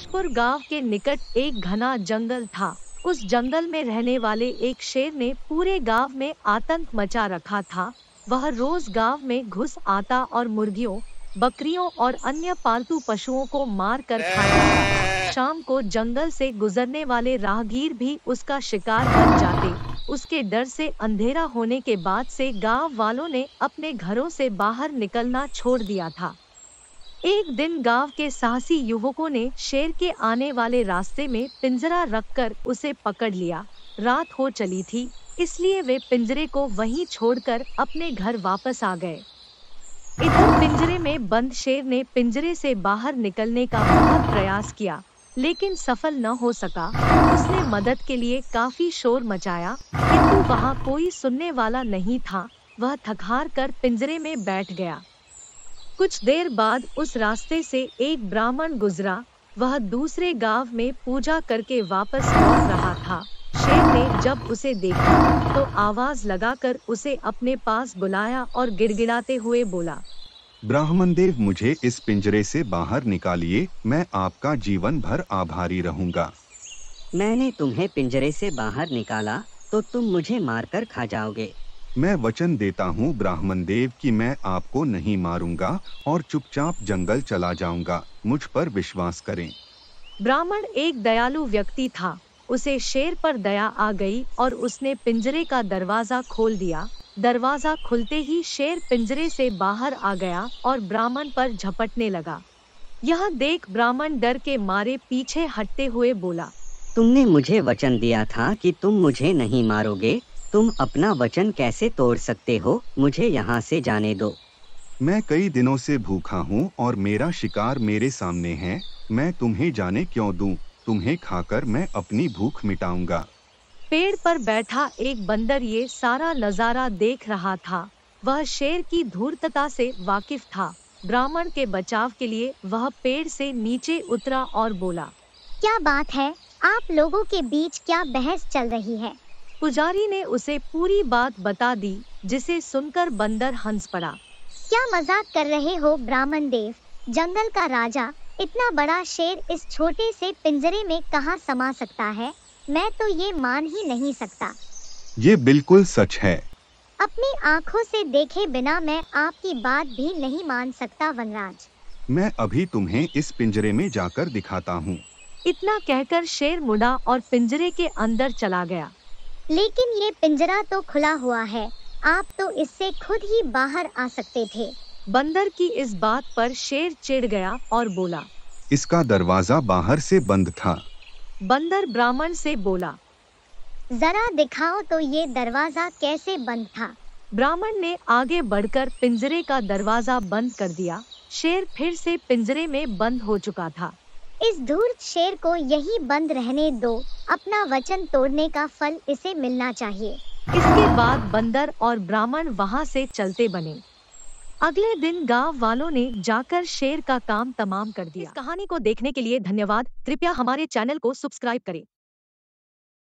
प्रकाशपुर गांव के निकट एक घना जंगल था उस जंगल में रहने वाले एक शेर ने पूरे गांव में आतंक मचा रखा था वह रोज गांव में घुस आता और मुर्गियों बकरियों और अन्य पालतू पशुओं को मार कर खाता शाम को जंगल से गुजरने वाले राहगीर भी उसका शिकार कर जाते उसके डर से अंधेरा होने के बाद से गांव वालों ने अपने घरों से बाहर निकलना छोड़ दिया था एक दिन गांव के साहसी युवकों ने शेर के आने वाले रास्ते में पिंजरा रखकर उसे पकड़ लिया रात हो चली थी इसलिए वे पिंजरे को वहीं छोड़कर अपने घर वापस आ गए इधर पिंजरे में बंद शेर ने पिंजरे से बाहर निकलने का बहुत प्रयास किया लेकिन सफल न हो सका उसने मदद के लिए काफी शोर मचाया किंतु वहाँ कोई सुनने वाला नहीं था वह थकार कर पिंजरे में बैठ गया कुछ देर बाद उस रास्ते से एक ब्राह्मण गुजरा वह दूसरे गांव में पूजा करके वापस लौट रहा था शेर ने जब उसे देखा तो आवाज लगाकर उसे अपने पास बुलाया और गिड़गिड़ाते हुए बोला ब्राह्मण देव मुझे इस पिंजरे से बाहर निकालिए मैं आपका जीवन भर आभारी रहूंगा मैंने तुम्हें पिंजरे से बाहर निकाला तो तुम मुझे मारकर खा जाओगे मैं वचन देता हूँ ब्राह्मण देव कि मैं आपको नहीं मारूंगा और चुपचाप जंगल चला जाऊंगा मुझ पर विश्वास करें ब्राह्मण एक दयालु व्यक्ति था उसे शेर पर दया आ गई और उसने पिंजरे का दरवाजा खोल दिया दरवाजा खुलते ही शेर पिंजरे से बाहर आ गया और ब्राह्मण पर झपटने लगा यह देख ब्राह्मण डर के मारे पीछे हटते हुए बोला तुमने मुझे वचन दिया था कि तुम मुझे नहीं मारोगे तुम अपना वचन कैसे तोड़ सकते हो मुझे यहाँ से जाने दो मैं कई दिनों से भूखा हूँ और मेरा शिकार मेरे सामने है मैं तुम्हें जाने क्यों दूँ तुम्हें खाकर मैं अपनी भूख मिटाऊंगा पेड़ पर बैठा एक बंदर ये सारा नजारा देख रहा था वह शेर की धूर्तता से वाकिफ था ब्राह्मण के बचाव के लिए वह पेड़ से नीचे उतरा और बोला क्या बात है आप लोगों के बीच क्या बहस चल रही है पुजारी ने उसे पूरी बात बता दी जिसे सुनकर बंदर हंस पड़ा क्या मजाक कर रहे हो ब्राह्मण देव जंगल का राजा इतना बड़ा शेर इस छोटे से पिंजरे में कहाँ समा सकता है मैं तो ये मान ही नहीं सकता ये बिल्कुल सच है अपनी आँखों से देखे बिना मैं आपकी बात भी नहीं मान सकता वनराज मैं अभी तुम्हें इस पिंजरे में जाकर दिखाता हूँ इतना कहकर शेर मुड़ा और पिंजरे के अंदर चला गया लेकिन ये पिंजरा तो खुला हुआ है आप तो इससे खुद ही बाहर आ सकते थे बंदर की इस बात पर शेर चिढ़ गया और बोला इसका दरवाजा बाहर से बंद था बंदर ब्राह्मण से बोला जरा दिखाओ तो ये दरवाजा कैसे बंद था ब्राह्मण ने आगे बढ़कर पिंजरे का दरवाजा बंद कर दिया शेर फिर से पिंजरे में बंद हो चुका था इस धूर्त शेर को यही बंद रहने दो अपना वचन तोड़ने का फल इसे मिलना चाहिए इसके बाद बंदर और ब्राह्मण वहाँ से चलते बने अगले दिन गांव वालों ने जाकर शेर का काम तमाम कर दिया इस कहानी को देखने के लिए धन्यवाद कृपया हमारे चैनल को सब्सक्राइब करें